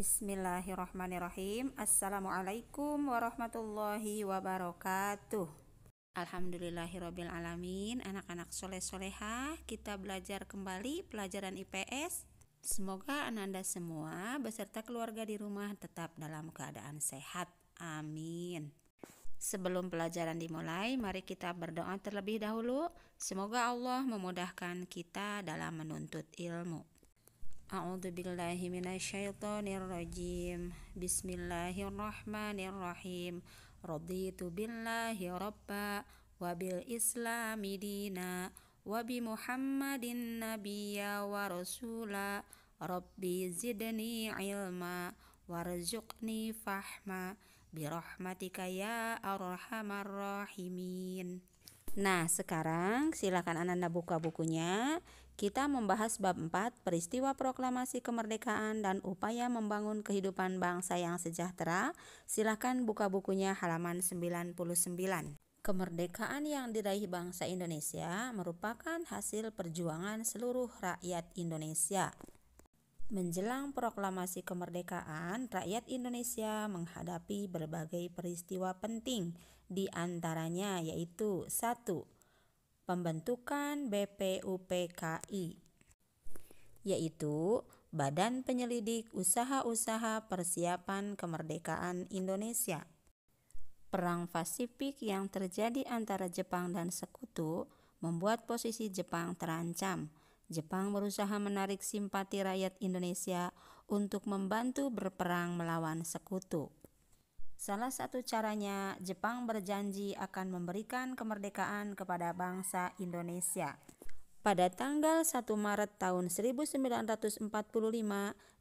Bismillahirrahmanirrahim Assalamualaikum warahmatullahi wabarakatuh Alhamdulillahirabbil anak-anak soleh-soleha kita belajar kembali pelajaran IPS Semoga Ananda semua beserta keluarga di rumah tetap dalam keadaan sehat. Amin. Sebelum pelajaran dimulai, mari kita berdoa terlebih dahulu. Semoga Allah memudahkan kita dalam menuntut ilmu minasyaitonir rajim. Bismillahirrahmanirrahim. Raditu billahi rabba wa bil islami dina wa bi Muhammadin nabiyya wa rasula. Rabbi zidni ilma warzuqni fahma birahmatika ya arhamar rahimin. Nah, sekarang silakan Ananda buka bukunya. Kita membahas bab 4 peristiwa proklamasi kemerdekaan dan upaya membangun kehidupan bangsa yang sejahtera. Silahkan buka bukunya halaman 99. Kemerdekaan yang diraih bangsa Indonesia merupakan hasil perjuangan seluruh rakyat Indonesia. Menjelang proklamasi kemerdekaan, rakyat Indonesia menghadapi berbagai peristiwa penting, di antaranya yaitu 1 pembentukan BPUPKI, yaitu Badan Penyelidik Usaha-Usaha Persiapan Kemerdekaan Indonesia. Perang Pasifik yang terjadi antara Jepang dan Sekutu membuat posisi Jepang terancam. Jepang berusaha menarik simpati rakyat Indonesia untuk membantu berperang melawan Sekutu. Salah satu caranya, Jepang berjanji akan memberikan kemerdekaan kepada bangsa Indonesia. Pada tanggal 1 Maret tahun 1945,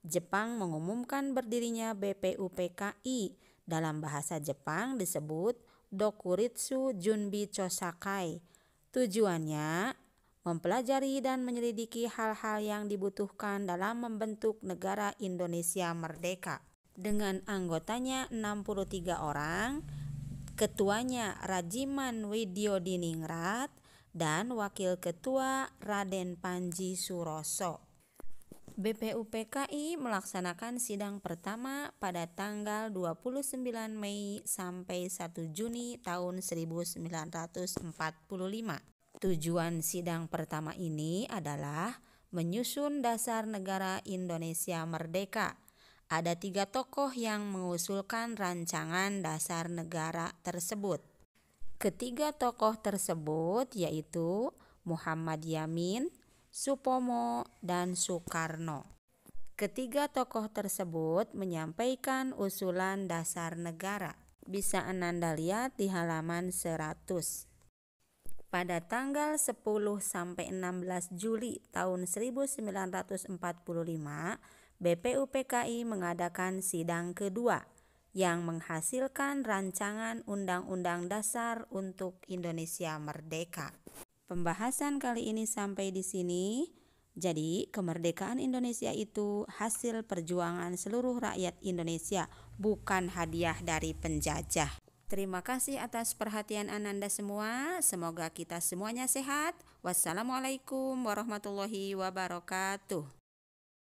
Jepang mengumumkan berdirinya BPUPKI. Dalam bahasa Jepang disebut Dokuritsu Junbi Chosakai. Tujuannya mempelajari dan menyelidiki hal-hal yang dibutuhkan dalam membentuk negara Indonesia merdeka dengan anggotanya 63 orang, ketuanya Rajiman Widyodiningrat dan wakil ketua Raden Panji Suroso. BPUPKI melaksanakan sidang pertama pada tanggal 29 Mei sampai 1 Juni tahun 1945. Tujuan sidang pertama ini adalah menyusun dasar negara Indonesia merdeka ada tiga tokoh yang mengusulkan rancangan dasar negara tersebut. Ketiga tokoh tersebut yaitu Muhammad Yamin, Supomo, dan Soekarno. Ketiga tokoh tersebut menyampaikan usulan dasar negara. Bisa anda lihat di halaman 100 pada tanggal 10 sampai 16 Juli tahun 1945, BPUPKI mengadakan sidang kedua yang menghasilkan rancangan Undang-Undang Dasar untuk Indonesia Merdeka. Pembahasan kali ini sampai di sini. Jadi, kemerdekaan Indonesia itu hasil perjuangan seluruh rakyat Indonesia, bukan hadiah dari penjajah. Terima kasih atas perhatian Ananda semua. Semoga kita semuanya sehat. Wassalamualaikum warahmatullahi wabarakatuh.